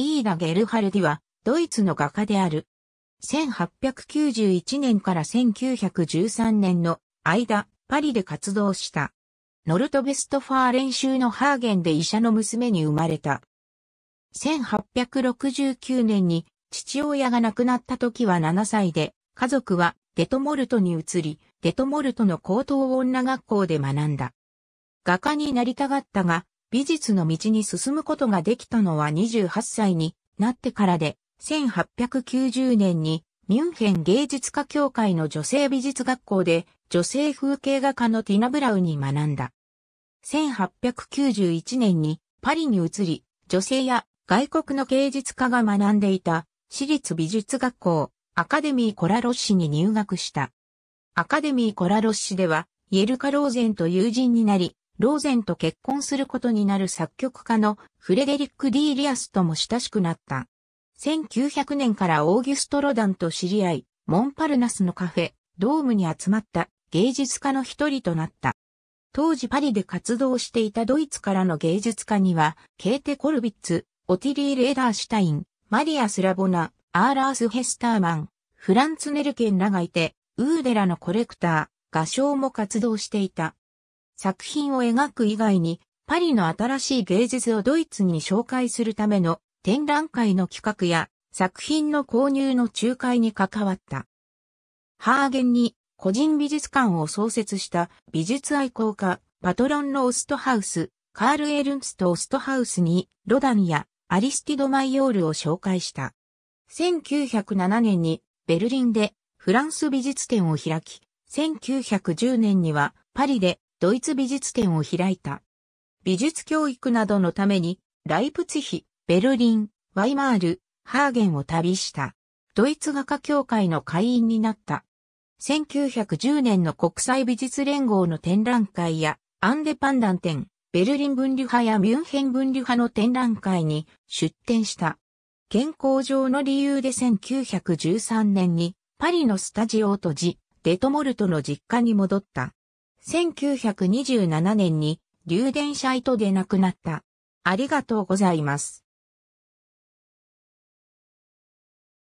イーラ・ゲルハルディは、ドイツの画家である。1891年から1913年の間、パリで活動した。ノルトベストファー練習のハーゲンで医者の娘に生まれた。1869年に父親が亡くなった時は7歳で、家族はデトモルトに移り、デトモルトの高等女学校で学んだ。画家になりたがったが、美術の道に進むことができたのは28歳になってからで、1890年にミュンヘン芸術家協会の女性美術学校で女性風景画家のティナ・ブラウに学んだ。1891年にパリに移り、女性や外国の芸術家が学んでいた私立美術学校アカデミーコラロッシに入学した。アカデミーコラロッシではイエルカローゼンと友人になり、ローゼンと結婚することになる作曲家のフレデリック・ディー・リアスとも親しくなった。1900年からオーギュスト・ロダンと知り合い、モンパルナスのカフェ、ドームに集まった芸術家の一人となった。当時パリで活動していたドイツからの芸術家には、ケーテ・コルビッツ、オティリール・エダーシュタイン、マリアス・ラボナ、アーラース・ヘスターマン、フランツ・ネルケンらがいて、ウーデラのコレクター、画商も活動していた。作品を描く以外に、パリの新しい芸術をドイツに紹介するための展覧会の企画や作品の購入の仲介に関わった。ハーゲンに個人美術館を創設した美術愛好家、パトロンのオストハウス、カール・エルンスト・オストハウスにロダンやアリスティド・マイオールを紹介した。1907年にベルリンでフランス美術展を開き、1910年にはパリでドイツ美術展を開いた。美術教育などのために、ライプツヒ、ベルリン、ワイマール、ハーゲンを旅した。ドイツ画家協会の会員になった。1910年の国際美術連合の展覧会や、アンデパンダン展、ベルリン分離派やミュンヘン分離派の展覧会に出展した。健康上の理由で1913年にパリのスタジオを閉じ、デトモルトの実家に戻った。1927年に、流電者意図で亡くなった。ありがとうございます。